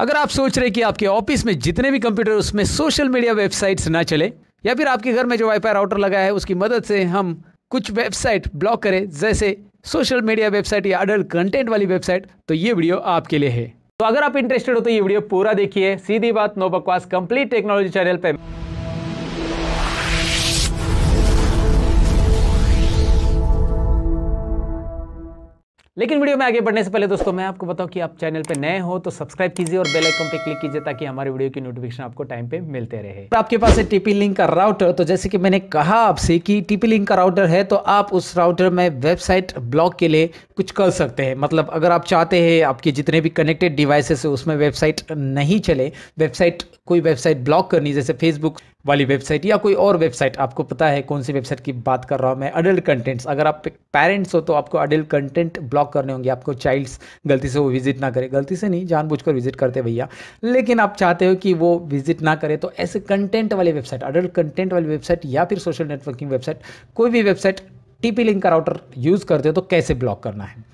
अगर आप सोच रहे कि आपके ऑफिस में जितने भी कंप्यूटर उसमें सोशल मीडिया वेबसाइट्स ना चले या फिर आपके घर में जो वाईफाई राउटर लगा है उसकी मदद से हम कुछ वेबसाइट ब्लॉक करें जैसे सोशल मीडिया वेबसाइट या अडल्ट कंटेंट वाली वेबसाइट तो ये वीडियो आपके लिए है तो अगर आप इंटरेस्टेड हो तो ये वीडियो पूरा देखिए सीधी बात नो बकवास कंप्लीट टेक्नोलॉजी चैनल पर लेकिन वीडियो में आगे बढ़ने से पहले दोस्तों मैं आपको बताऊं कि आप चैनल पर नए हो तो सब्सक्राइब कीजिए और बेल आइकन पे क्लिक कीजिए ताकि हमारे वीडियो की नोटिफिकेशन आपको टाइम पे मिलते रहे तो आपके पास है टीपी लिंक का राउटर तो जैसे कि मैंने कहा आपसे कि टीपी लिंक का राउटर है तो आप उस राउटर में वेबसाइट ब्लॉक के लिए कुछ कर सकते हैं मतलब अगर आप चाहते हैं आपके जितने भी कनेक्टेड डिवाइसेस है उसमें वेबसाइट नहीं चले वेबसाइट कोई वेबसाइट ब्लॉक करनी जैसे फेसबुक वाली वेबसाइट या कोई और वेबसाइट आपको पता है कौन सी वेबसाइट की बात कर रहा हूँ मैं अडल्ट कंटेंट्स अगर आप पेरेंट्स हो तो आपको अडल्ट कंटेंट ब्लॉक करने होंगे आपको चाइल्ड्स गलती से वो विजिट ना करें गलती से नहीं जानबूझकर विजिट करते भैया लेकिन आप चाहते हो कि वो विजिट ना करें तो ऐसे कंटेंट वाली वेबसाइट अडल्ट कंटेंट वाली वेबसाइट या फिर सोशल नेटवर्किंग वेबसाइट कोई भी वेबसाइट टीपी लिंक का राउटर यूज़ करते हो तो कैसे ब्लॉक करना है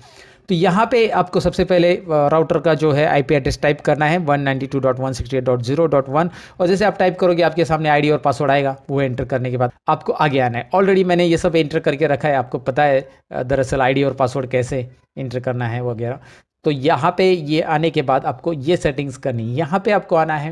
तो यहाँ पे आपको सबसे पहले राउटर का जो है आईपी एड्रेस टाइप करना है 192.168.0.1 और जैसे आप टाइप करोगे आपके सामने आईडी और पासवर्ड आएगा वो एंटर करने के बाद आपको आगे आना है ऑलरेडी मैंने ये सब एंटर करके रखा है आपको पता है दरअसल आईडी और पासवर्ड कैसे एंटर करना है वगैरह तो यहाँ पे ये आने के बाद आपको ये सेटिंग्स करनी है यहाँ पे आपको आना है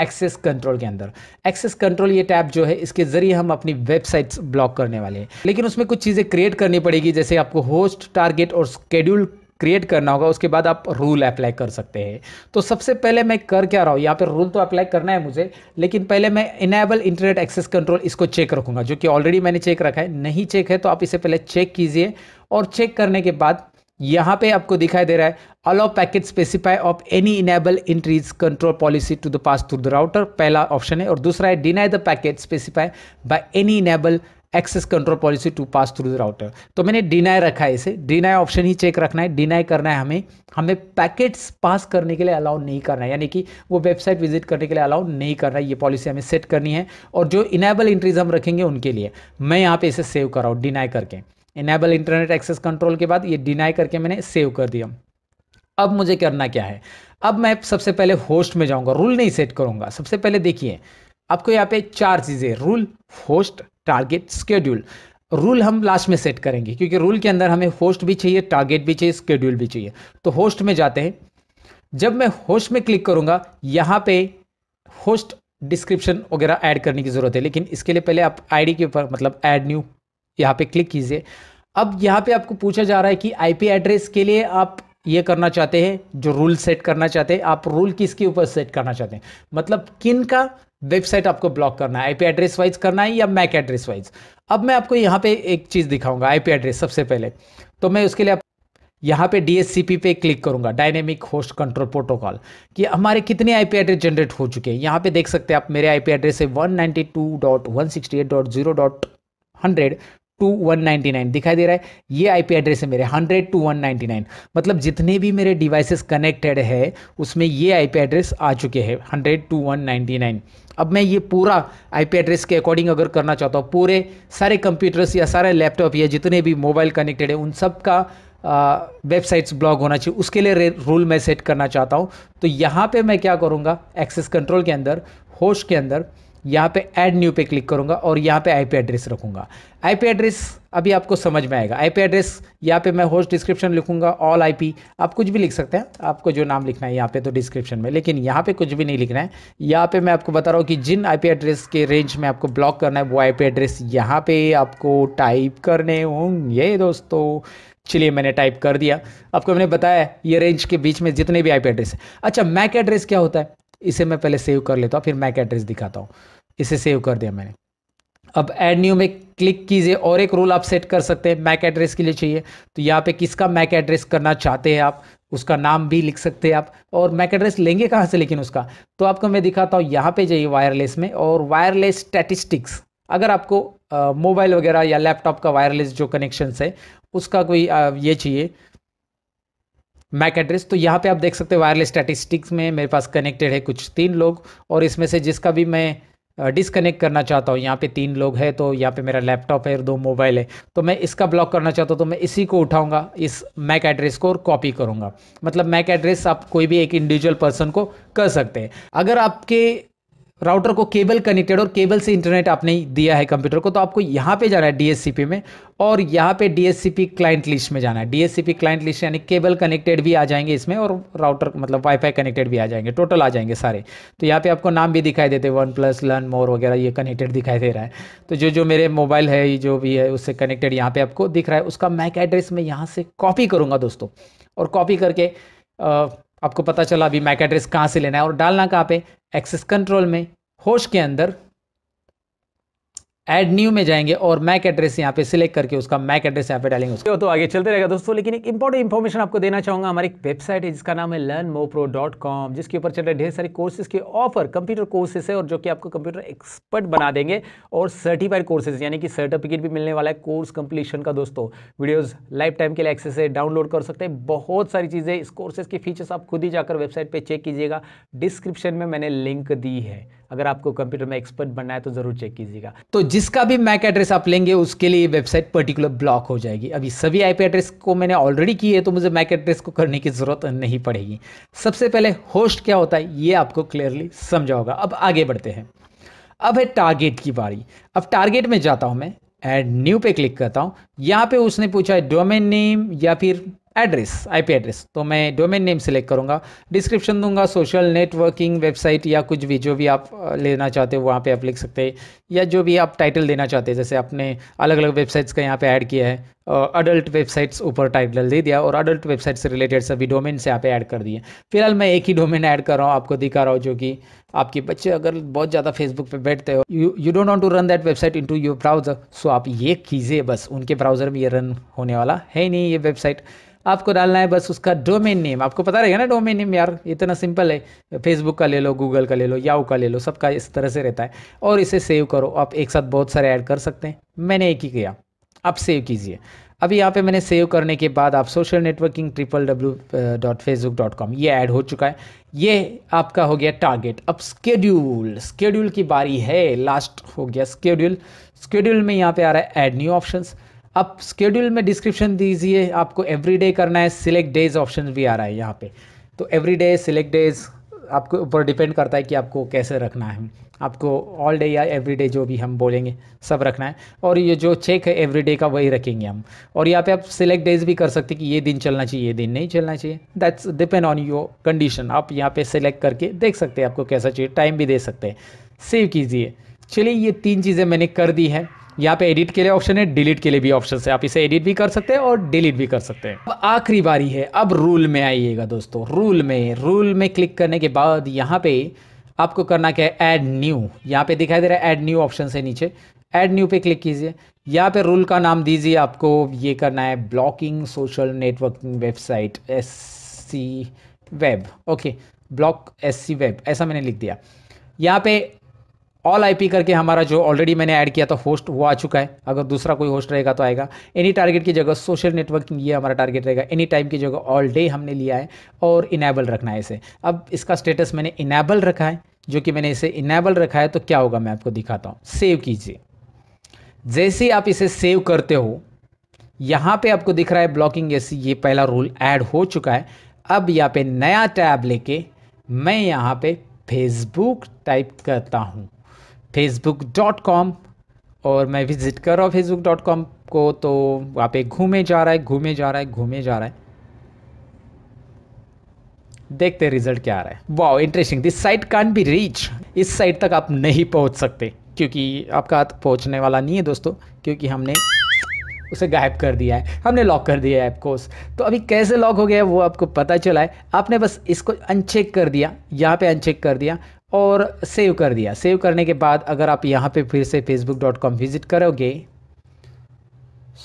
एक्सेस कंट्रोल के अंदर एक्सेस कंट्रोल ये टैब जो है इसके ज़रिए हम अपनी वेबसाइट्स ब्लॉक करने वाले हैं लेकिन उसमें कुछ चीज़ें क्रिएट करनी पड़ेगी जैसे आपको होस्ट टारगेट और स्केड्यूल क्रिएट करना होगा उसके बाद आप रूल अप्लाई कर सकते हैं तो सबसे पहले मैं कर क्या रहा हूँ यहाँ पर रूल तो अप्लाई करना है मुझे लेकिन पहले मैं इनेबल इंटरनेट एक्सेस कंट्रोल इसको चेक रखूँगा जो कि ऑलरेडी मैंने चेक रखा है नहीं चेक है तो आप इसे पहले चेक कीजिए और चेक करने के बाद यहां पे आपको दिखाई दे रहा है allow packet specify of any enable entries control policy to the pass through the router पहला ऑप्शन है और दूसरा है deny the packet specify by any enable access control policy to pass through the router तो मैंने deny रखा है इसे डिनाई ऑप्शन ही चेक रखना है डिनाई करना है हमें हमें पैकेट्स पास करने के लिए अलाउ नहीं करना है यानी कि वो वेबसाइट विजिट करने के लिए अलाउ नहीं करना है ये पॉलिसी हमें सेट करनी है और जो इनेबल इंट्रीज हम रखेंगे उनके लिए मैं यहाँ पे इसे सेव कराऊँ डिनाई करके इनेबल इंटरनेट एक्सेस कंट्रोल के बाद ये डिनाई करके मैंने सेव कर दिया अब मुझे करना क्या है अब मैं सबसे पहले होस्ट में जाऊंगा रूल नहीं सेट करूंगा सबसे पहले देखिए आपको यहाँ पे चार चीज़ें rule host target schedule rule हम लास्ट में सेट करेंगे क्योंकि रूल के अंदर हमें होस्ट भी चाहिए टारगेट भी चाहिए स्केड्यूल भी चाहिए तो होस्ट में जाते हैं जब मैं होस्ट में क्लिक करूंगा यहाँ पे होस्ट डिस्क्रिप्शन वगैरह ऐड करने की ज़रूरत है लेकिन इसके लिए पहले आप आईडी के ऊपर मतलब ऐड न्यू यहाँ पे क्लिक कीजिए अब यहाँ पे आपको पूछा जा रहा है कि आईपी एड्रेस के लिए आप ये करना चाहते हैं जो रूल सेट करना चाहते हैं आप रूल किसके ऊपर सेट करना चाहते हैं मतलब किन का वेबसाइट आपको ब्लॉक करना है आईपी एड्रेस वाइज करना है या मैक एड्रेस वाइज अब मैं आपको यहाँ पे एक चीज़ दिखाऊंगा आईपी एड्रेस सबसे पहले तो मैं उसके लिए यहाँ पे डीएससीपी पे क्लिक करूंगा डायनेमिक होस्ट कंट्रोल प्रोटोकॉल कि हमारे कितने आईपी एड्रेस जनरेट हो चुके हैं यहाँ पे देख सकते हैं आप मेरे आईपी एड्रेस है 192.168.0.100 टू वन नाइन्टी नाइन दिखाई दे रहा है ये आईपी एड्रेस है मेरे hundred two one ninety nine मतलब जितने भी मेरे डिवाइसेस कनेक्टेड है उसमें ये आईपी एड्रेस आ चुके हैं hundred two one ninety nine अब मैं ये पूरा आईपी एड्रेस के अकॉर्डिंग अगर करना चाहता हूँ पूरे सारे कंप्यूटर्स या सारे लैपटॉप या जितने भी मोबाइल कनेक्टेड है उन सब का वेबसाइट्स ब्लॉग होना चाहिए उसके लिए रूल मैं सेट करना चाहता हूँ तो यहाँ पर मैं क्या करूँगा एक्सेस कंट्रोल के अंदर होश के अंदर यहाँ पे ऐड न्यू पे क्लिक करूँगा और यहाँ पे आईपी एड्रेस रखूँगा आईपी एड्रेस अभी आपको समझ में आएगा आईपी एड्रेस यहाँ पे मैं होस्ट डिस्क्रिप्शन लिखूँगा ऑल आईपी आप कुछ भी लिख सकते हैं आपको जो नाम लिखना है यहाँ पे तो डिस्क्रिप्शन में लेकिन यहाँ पे कुछ भी नहीं लिखना है यहाँ पे मैं आपको बता रहा हूँ कि जिन आई एड्रेस के रेंज में आपको ब्लॉक करना है वो आई एड्रेस यहाँ पर आपको टाइप करने होंगे दोस्तों चलिए मैंने टाइप कर दिया आपको मैंने बताया ये रेंज के बीच में जितने भी आईपी एड्रेस है अच्छा मैक एड्रेस क्या होता है इसे मैं पहले सेव कर लेता हूँ फिर मैक एड्रेस दिखाता हूँ इसे सेव कर दिया मैंने अब एड न्यू में क्लिक कीजिए और एक रूल आप सेट कर सकते हैं मैक एड्रेस के लिए चाहिए तो यहाँ पे किसका मैक एड्रेस करना चाहते हैं आप उसका नाम भी लिख सकते हैं आप और मैक एड्रेस लेंगे कहाँ से लेकिन उसका तो आपको मैं दिखाता हूँ यहाँ पे जाइए वायरलेस में और वायरलेस स्टैटिस्टिक्स अगर आपको मोबाइल वगैरह या लैपटॉप का वायरलेस जो कनेक्शन है उसका कोई आ, ये चाहिए मैक एड्रेस तो यहाँ पे आप देख सकते हैं वायरलेस स्टैटिस्टिक्स में मेरे पास कनेक्टेड है कुछ तीन लोग और इसमें से जिसका भी मैं डिसकनेक्ट करना चाहता हूँ यहाँ पे तीन लोग हैं तो यहाँ पे मेरा लैपटॉप है और दो मोबाइल है तो मैं इसका ब्लॉक करना चाहता हूँ तो मैं इसी को उठाऊँगा इस मैक एड्रेस को और कॉपी करूँगा मतलब मैक एड्रेस आप कोई भी एक इंडिविजुअल पर्सन को कर सकते हैं अगर आपके राउटर को केबल कनेक्टेड और केबल से इंटरनेट आपने दिया है कंप्यूटर को तो आपको यहाँ पे जाना है डीएससीपी में और यहाँ पे डीएससीपी क्लाइंट लिस्ट में जाना है डीएससीपी क्लाइंट लिस्ट यानी केबल कनेक्टेड भी आ जाएंगे इसमें और राउटर मतलब वाईफाई कनेक्टेड भी आ जाएंगे टोटल आ जाएंगे सारे तो यहाँ पे आपको नाम भी दिखाई देते वन प्लस लर्न मोर वगैरह ये कनेक्टेड दिखाई दे रहा है तो जो जो मेरे मोबाइल है जो भी है उससे कनेक्टेड यहाँ पर आपको दिख रहा है उसका मैक एड्रेस मैं यहाँ से कॉपी करूँगा दोस्तों और कॉपी करके आपको पता चला अभी मैक एड्रेस कहाँ से लेना है और डालना कहाँ पे एक्सेस कंट्रोल में होश के अंदर एड न्यू में जाएंगे और मैक एड्रेस यहाँ पे सिलेक्ट करके उसका मैक एड्रेस यहाँ पे डालेंगे उसके तो, तो आगे चलते रहेगा दोस्तों लेकिन एक इंपॉर्टेंट इन्फॉर्मेशन आपको देना चाहूँगा हमारी एक वेबसाइट है जिसका नाम है लर्न मोप्रो डॉट कॉम जिसके ऊपर चल रहे ढेर सारे कोर्सेज के ऑफर कंप्यूटर कोर्सेस है और जो कि आपको कंप्यूटर एक्सपर्ट बना देंगे और सर्टिफाइड कोर्सेज यानी कि सर्टिफिकेट भी मिलने वाला है कोर्स कंप्लीशन का दोस्तों वीडियोज लाइफ टाइम के लिए एक्सेस है डाउनलोड कर सकते हैं बहुत सारी चीज़ें इस कोर्सेज के फीचर्स आप खुद ही जाकर वेबसाइट पर चेक कीजिएगा डिस्क्रिप्शन में मैंने लिंक दी है अगर आपको कंप्यूटर में एक्सपर्ट बनना है तो ज़रूर चेक कीजिएगा तो जिसका भी मैक एड्रेस आप लेंगे उसके लिए वेबसाइट पर्टिकुलर ब्लॉक हो जाएगी अभी सभी आईपी एड्रेस को मैंने ऑलरेडी की है तो मुझे मैक एड्रेस को करने की ज़रूरत नहीं पड़ेगी सबसे पहले होस्ट क्या होता है ये आपको क्लियरली समझा होगा अब आगे बढ़ते हैं अब है टारगेट की बारी अब टारगेट में जाता हूं मैं एड न्यू पे क्लिक करता हूं यहाँ पे उसने पूछा है डोमेन नेम या फिर एड्रेस आईपी एड्रेस तो मैं डोमेन नेम सेलेक्ट करूंगा डिस्क्रिप्शन दूंगा सोशल नेटवर्किंग वेबसाइट या कुछ भी जो भी आप लेना चाहते हो वहाँ पे आप लिख सकते हैं या जो भी आप टाइटल देना चाहते हैं जैसे आपने अलग अलग वेबसाइट्स का यहाँ पे ऐड किया है अडल्ट वेबसाइट्स ऊपर टाइटल दे दिया और अडल्ट वेबसाइट से रिलेटेड सभी डोमेन से यहाँ पे ऐड कर दिए फिलहाल मैं एक ही डोमेन ऐड कर रहा हूँ आपको दिखा रहा हूँ जो कि आपके बच्चे अगर बहुत ज़्यादा फेसबुक पे बैठते हो you you don't want to run that website into your browser so आप ये कीजिए बस उनके ब्राउज़र में ये रन होने वाला है नहीं ये वेबसाइट आपको डालना है बस उसका डोमेन नेम आपको पता रहेगा ना डोमेन नेम यार इतना सिंपल है फेसबुक का ले लो गूगल का ले लो याओ का ले लो सबका इस तरह से रहता है और इसे सेव करो आप एक साथ बहुत सारे ऐड कर सकते हैं मैंने एक ही किया आप सेव कीजिए अब यहाँ पे मैंने सेव करने के बाद आप social networking triple W dot Facebook dot com ये ऐड हो चुका है ये आपका हो गया टारगेट अब स्केड्यूल स्केड्यूल की बारी है लास्ट हो गया स्केड्यूल स्केड्यूल में यहाँ पे आ रहा है ऐड न्यू ऑप्शंस अब स्केड्यूल में डिस्क्रिप्शन दीजिए आपको एवरी डे करना है सिलेक्ट डेज ऑप्शन भी आ रहा है यहाँ पे तो एवरी डे सिलेक्ट डेज आपके ऊपर डिपेंड करता है कि आपको कैसे रखना है आपको ऑल डे या एवरी डे जो भी हम बोलेंगे सब रखना है और ये जो चेक है एवरी डे का वही रखेंगे हम और यहाँ पे आप सिलेक्ट डेज भी कर सकते हैं कि ये दिन चलना चाहिए ये दिन नहीं चलना चाहिए that's depend on your condition आप यहाँ पे सिलेक्ट करके देख सकते हैं आपको कैसा चाहिए टाइम भी दे सकते हैं सेव कीजिए चलिए ये तीन चीज़ें मैंने कर दी है यहाँ पे एडिट के लिए ऑप्शन है डिलीट के लिए भी ऑप्शन है आप इसे एडिट भी कर सकते हैं और डिलीट भी कर सकते हैं अब आखिरी बारी है अब रूल में आइएगा दोस्तों रूल में रूल में क्लिक करने के बाद यहाँ पे आपको करना क्या है ऐड न्यू यहाँ पे दिखाई दे रहा है ऐड न्यू ऑप्शन से नीचे ऐड न्यू पे क्लिक कीजिए यहाँ पे रूल का नाम दीजिए आपको ये करना है blocking social networking website S C web okay block S C web ऐसा मैंने लिख दिया यहाँ पे ऑल आईपी करके हमारा जो ऑलरेडी मैंने ऐड किया था तो होस्ट वो आ चुका है अगर दूसरा कोई होस्ट रहेगा तो आएगा एनी टारगेट की जगह सोशल नेटवर्किंग ये हमारा टारगेट रहेगा एनी टाइम की जगह ऑल डे हमने लिया है और इनेबल रखना है इसे अब इसका स्टेटस मैंने इनेबल रखा है जो कि मैंने इसे इनेबल रखा है तो क्या होगा मैं आपको दिखाता हूँ सेव कीजिए जैसे आप इसे सेव करते हो यहाँ पे आपको दिख रहा है ब्लॉकिंग एसी ये पहला रूल ऐड हो चुका है अब यहाँ पे नया टैब लेके मैं यहाँ पे फेसबुक टाइप करता हूँ फेसबुक डॉट कॉम और मैं विजिट कर रहा हूँ फेसबुक डॉट कॉम को तो वहाँ पे घूमे जा रहा है घूमे जा रहा है घूमे जा रहा है देखते हैं रिजल्ट क्या आ रहा है wow interesting this site can be reach इस साइट तक आप नहीं पहुंच सकते क्योंकि आपका हाथ पहुंचने वाला नहीं है दोस्तों क्योंकि हमने उसे गायब कर दिया है हमने लॉक कर दिया है ऑफकोर्स तो अभी कैसे लॉक हो गया वो आपको पता चला है आपने बस इसको अनचेक कर दिया यहाँ पे अनचेक कर दिया और सेव कर दिया सेव करने के बाद अगर आप यहाँ पे फिर से facebook.com विजिट करोगे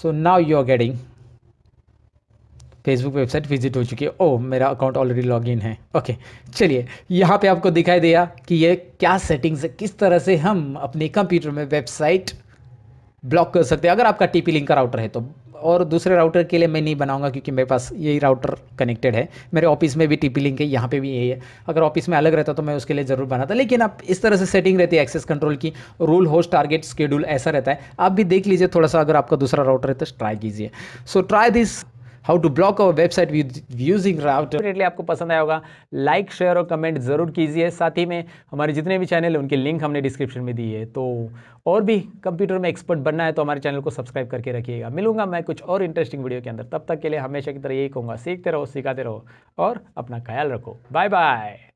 so now you are getting Facebook website visit हो चुकी है ओ oh, मेरा अकाउंट ऑलरेडी इन है ओके चलिए यहाँ पे आपको दिखाई दिया कि ये क्या सेटिंग्स है किस तरह से हम अपने कंप्यूटर में वेबसाइट ब्लॉक कर सकते हैं अगर आपका टी लिंक का राउटर है तो और दूसरे राउटर के लिए मैं नहीं बनाऊंगा क्योंकि मेरे पास यही राउटर कनेक्टेड है मेरे ऑफिस में भी टी लिंक है यहाँ पे भी यही है अगर ऑफिस में अलग रहता तो मैं उसके लिए ज़रूर बनाता लेकिन आप इस तरह से सेटिंग रहती है एक्सेस कंट्रोल की रूल होस्ट टारगेट स्केड्यूल ऐसा रहता है आप भी देख लीजिए थोड़ा सा अगर आपका दूसरा राउटर है तो ट्राई कीजिए so try this how to block our website using router definitely आपको पसंद आया होगा लाइक शेयर और कमेंट ज़रूर कीजिए साथ ही में हमारे जितने भी चैनल हैं उनकी लिंक हमने डिस्क्रिप्शन में दी है तो और भी कंप्यूटर में एक्सपर्ट बनना है तो हमारे चैनल को सब्सक्राइब करके रखिएगा मिलूंगा मैं कुछ और इंटरेस्टिंग वीडियो के अंदर तब तक के लिए हमेशा की तरह यही कहूँगा सीखते रहो सिखाते रहो और अपना ख्याल रखो बाय बाय